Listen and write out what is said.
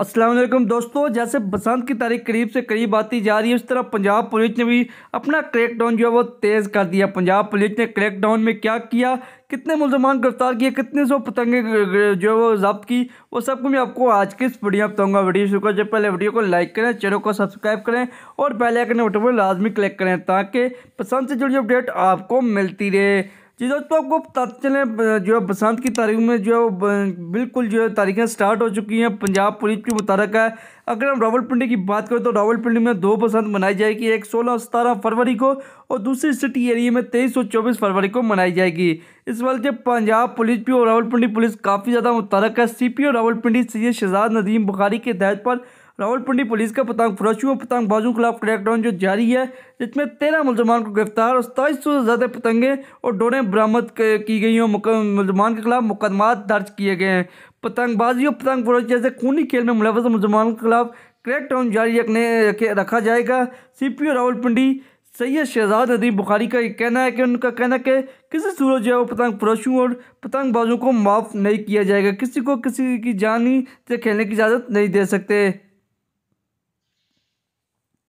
असलम दोस्तों जैसे बसंत की तारीख करीब से करीब आती जा रही है उस तरह पंजाब पुलिस ने भी अपना क्रैकडाउन जो है वो तेज़ कर दिया पंजाब पुलिस ने क्रैकडाउन में क्या किया कितने मुलजमान गिरफ्तार किए कितने सौ पतंगे जो है वो जब्त की वो सब को मैं आपको आज की इस वीडियो में बताऊँगा वीडियो शुरू कर जब पहले वीडियो को लाइक करें चैनल को सब्सक्राइब करें और पहले आकर नोटों पर लाजमी क्लिक करें ताकि पसंद से जुड़ी अपडेट आपको मिलती रहे जी दोस्तों आपको बताते चलें जो है बसंत की तारीख में जो है बिल्कुल जो है तारीखें स्टार्ट हो चुकी हैं पंजाब पुलिस के मुताबिक है अगर हम रावलपिंडी की बात करें तो रावलपिंडी में दो बसंत मनाई जाएगी एक सोलह सतारह फरवरी को और दूसरी सिटी एरिया में तेईस और चौबीस फरवरी को मनाई जाएगी इस वक्त जब पंजाब पुलिस भी और रावलपिंडी पुलिस काफ़ी ज़्यादा मुतारक है सी पी ओ रावलपिंडी सी शहजाद नदीम बुखारी के हिदायत पर रावलपिंडी पुलिस का पतंग पतंग पतंगबाजों के खिलाफ क्रैकडाउन जो जारी है जिसमें तेरह मुलजमान को गिरफ्तार और सताईस सौ से ज़्यादा पतंगे और डोरें बरामद की गई हैं मुलजमान के खिलाफ मुकदमा दर्ज किए गए हैं पतंगबाजी और पतंग फरोशी जैसे खूनी खेल में मुलवस मुलजमान के खिलाफ क्रैकडाउन जारी रखने रखा जाएगा C P O Rawalpindi Syed Shahzad Nadeem Bukhari का कहना है कि उनका कहना है कि किसी सूरज जो है वो पतंग फरोशों और पतंगबाजों को माफ़ नहीं किया जाएगा किसी को किसी की जान ही से खेलने की इजाज़त नहीं दे सकते